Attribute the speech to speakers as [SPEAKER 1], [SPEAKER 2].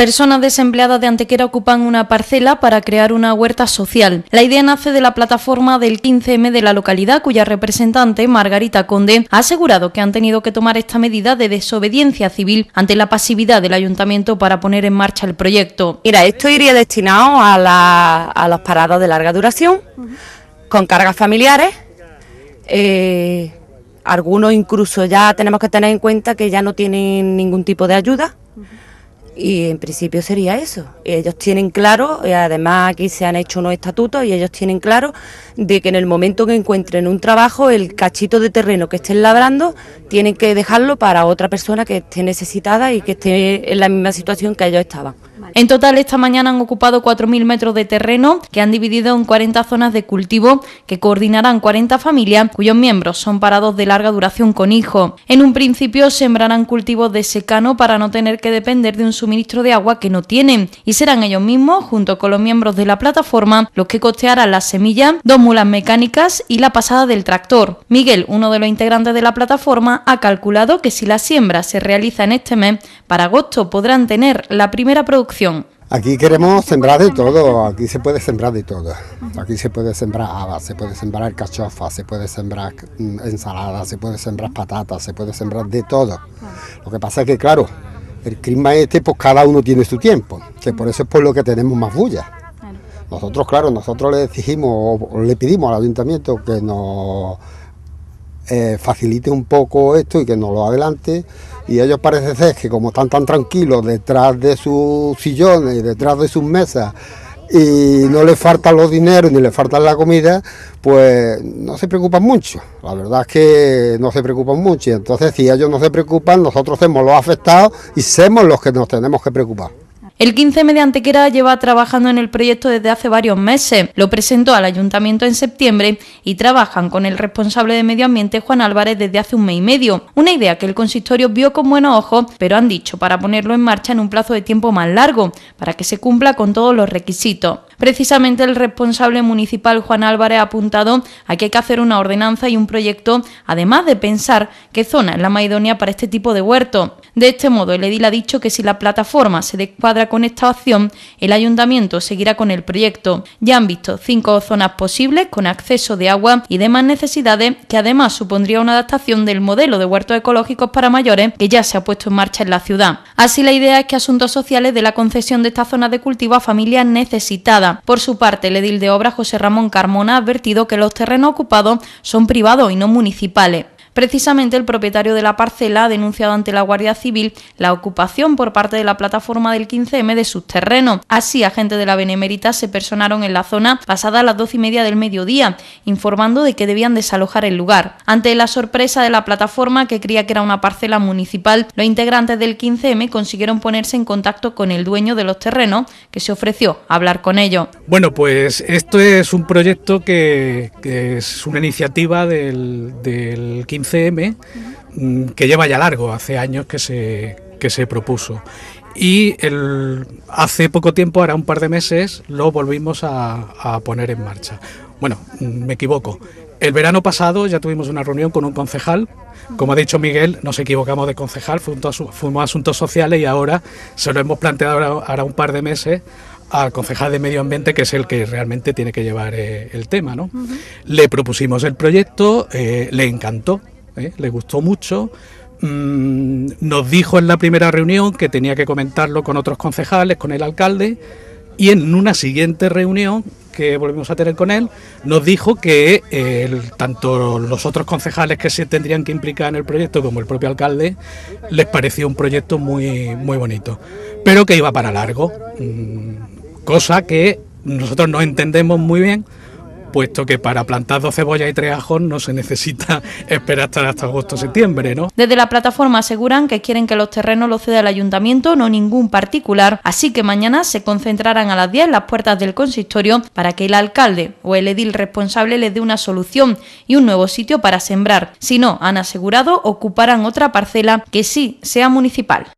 [SPEAKER 1] Personas desempleadas de Antequera ocupan una parcela para crear una huerta social. La idea nace de la plataforma del 15M de la localidad, cuya representante, Margarita Conde, ha asegurado que han tenido que tomar esta medida de desobediencia civil ante la pasividad del ayuntamiento para
[SPEAKER 2] poner en marcha el proyecto. Mira, esto iría destinado a, los a las de larga duración, con cargas familiares. Eh, algunos incluso ya tenemos que tener en cuenta que ya no tienen ningún tipo de ayuda y en principio sería eso. Ellos tienen claro, y eh, además aquí se han hecho unos estatutos y ellos tienen claro de que en el momento que encuentren un trabajo, el cachito de terreno que estén labrando, tienen que dejarlo para otra persona que esté necesitada y que esté en la misma situación que ellos estaban. En total, esta mañana han ocupado 4.000 metros de terreno que han dividido en 40
[SPEAKER 1] zonas de cultivo que coordinarán 40 familias cuyos miembros son parados de larga duración con hijo. En un principio sembrarán cultivos de secano para no tener que depender de un suministro de agua que no tienen y serán ellos mismos, junto con los miembros de la plataforma, los que costearán las semillas, dos mulas mecánicas y la pasada del tractor. Miguel, uno de los integrantes de la plataforma, ha calculado que si la siembra se realiza en este mes, para agosto podrán tener la primera producción
[SPEAKER 3] Aquí queremos sembrar de todo, aquí se puede sembrar de todo. Aquí se puede sembrar habas, se puede sembrar cachofa, se puede sembrar mm, ensaladas, se puede sembrar patatas, se puede sembrar de todo. Lo que pasa es que, claro, el clima este, pues cada uno tiene su tiempo, que por eso es por lo que tenemos más bulla. Nosotros, claro, nosotros le exigimos, le pedimos al ayuntamiento que nos eh, facilite un poco esto y que nos lo adelante. Y ellos parece ser que como están tan tranquilos detrás de sus sillones, y detrás de sus mesas, y no les faltan los dineros ni les faltan la comida, pues no se preocupan mucho. La verdad es que no se preocupan mucho. Y entonces si ellos no se preocupan, nosotros somos los afectados y somos los que nos tenemos que preocupar.
[SPEAKER 1] El 15 mediante de Antequera lleva trabajando en el proyecto desde hace varios meses. Lo presentó al ayuntamiento en septiembre y trabajan con el responsable de medio ambiente, Juan Álvarez, desde hace un mes y medio. Una idea que el consistorio vio con buenos ojos, pero han dicho para ponerlo en marcha en un plazo de tiempo más largo, para que se cumpla con todos los requisitos. Precisamente el responsable municipal Juan Álvarez ha apuntado a que hay que hacer una ordenanza y un proyecto, además de pensar qué zona es la más idónea para este tipo de huerto. De este modo, el edil ha dicho que si la plataforma se descuadra con esta opción, el ayuntamiento seguirá con el proyecto. Ya han visto cinco zonas posibles con acceso de agua y demás necesidades que además supondría una adaptación del modelo de huertos ecológicos para mayores que ya se ha puesto en marcha en la ciudad. Así la idea es que asuntos sociales de la concesión de esta zona de cultivo a familias necesitadas por su parte, el edil de obra José Ramón Carmona ha advertido que los terrenos ocupados son privados y no municipales. Precisamente el propietario de la parcela ha denunciado ante la Guardia Civil la ocupación por parte de la plataforma del 15M de sus terrenos. Así, agentes de la Benemérita se personaron en la zona pasada a las 12 y media del mediodía, informando de que debían desalojar el lugar. Ante la sorpresa de la plataforma, que creía que era una parcela municipal, los integrantes del 15M consiguieron ponerse en contacto con el dueño de los terrenos, que se ofreció a hablar con ellos.
[SPEAKER 4] Bueno, pues esto es un proyecto que, es una iniciativa del, del m CM mm, que lleva ya largo, hace años que se, que se propuso. Y el, hace poco tiempo, ahora un par de meses, lo volvimos a, poner en marcha. Bueno, mm, me equivoco. El verano pasado ya tuvimos una reunión con un concejal. Como ha dicho Miguel, nos equivocamos de concejal, fuimos asuntos sociales y ahora se lo hemos planteado ahora, un par de meses al concejal de medio ambiente, que es el que realmente tiene que llevar eh, el tema. ¿no? Le propusimos el proyecto, eh, le encantó ¿eh? le gustó mucho. Mm, nos dijo en la primera reunión que tenía que comentarlo con otros concejales, con el alcalde, y en una siguiente reunión que volvimos a tener con él, nos dijo que tanto los otros concejales que se tendrían que implicar en el proyecto como el propio alcalde les pareció un proyecto muy, muy bonito, pero que iba para largo, mm, cosa que nosotros no entendemos muy bien puesto que para plantar dos cebollas y tres ajos no se necesita esperar hasta, hasta agosto-septiembre, ¿no?
[SPEAKER 1] Desde la plataforma aseguran que quieren que los terrenos los ceda el ayuntamiento, no ningún particular, así que mañana se concentrarán a las 10 en las puertas del consistorio para que el alcalde o el edil responsable les dé una solución y un nuevo sitio para sembrar. Si no, han asegurado, ocuparán otra parcela que sí sea municipal.